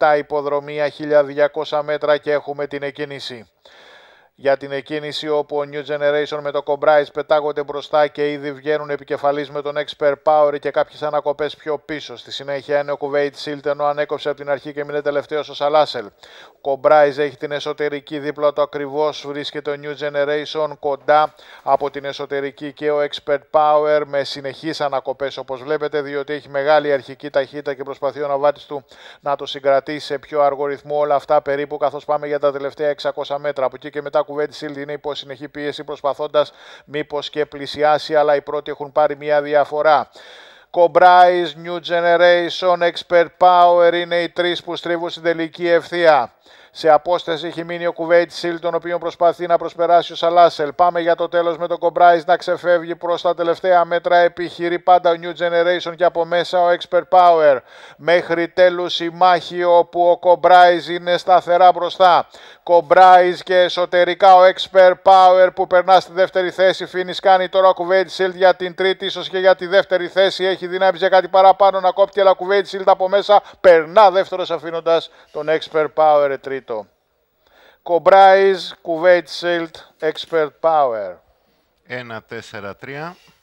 07 υποδρομία 1200 μέτρα και έχουμε την εκκίνηση για την εκκίνηση όπου ο New Generation με το Combrise πετάγονται μπροστά και ήδη βγαίνουν επικεφαλής με τον Expert Power και κάποιες ανακοπές πιο πίσω. Στη συνέχεια είναι ο Kuwait Shield ενώ ανέκοψε από την αρχή και μείνε τελευταίος ο Σαλάσελ. Ο έχει την εσωτερική δίπλα του ακριβώς βρίσκεται ο New Generation κοντά από την εσωτερική και ο Expert Power με συνεχείς ανακοπές όπως βλέπετε διότι έχει μεγάλη αρχική ταχύτητα και προσπαθεί ο Ναβάτης του να το συγκρατήσει σε πιο αργό ρυθμό όλα αυτά περίπου καθώς πάμε για τα τελευταία 600 μέτρα. Από εκεί και μετά Κουβέντη Σιλτ είναι υπό συνεχή πίεση προσπαθώντας μήπως και πλησιάσει, αλλά οι πρώτοι έχουν πάρει μία διαφορά. Κομπράις, New Generation, Expert Power είναι οι τρεις που στρίβουν στην τελική ευθεία. Σε απόσταση έχει μείνει ο Κουβέιτ Σιλ, τον οποίο προσπαθεί να προσπεράσει ο Σαλάσελ. Πάμε για το τέλος με τον Κομπράις να ξεφεύγει προς τα τελευταία μέτρα. Επιχειρεί πάντα ο New Generation και από μέσα ο Expert Power. Μέχρι τέλους η μάχη όπου ο Κομπράις είναι σταθερά μπροστά. Κομπράις και εσωτερικά ο Expert Power που περνά στη δεύτερη θέση. Φίνη κάνει τώρα ο Κουβέιτ Σιλ για την τρίτη, ίσως και για τη δεύτερη θέση. Έχει δυνάμει για κάτι παραπάνω να κόπτει, αλλά Κουβέιτ Σιλ από μέσα περνά δεύτερος αφήνοντας τον Expert Power τρίτη. Comprise Kuwait Shield Expert Power. 1-4-3.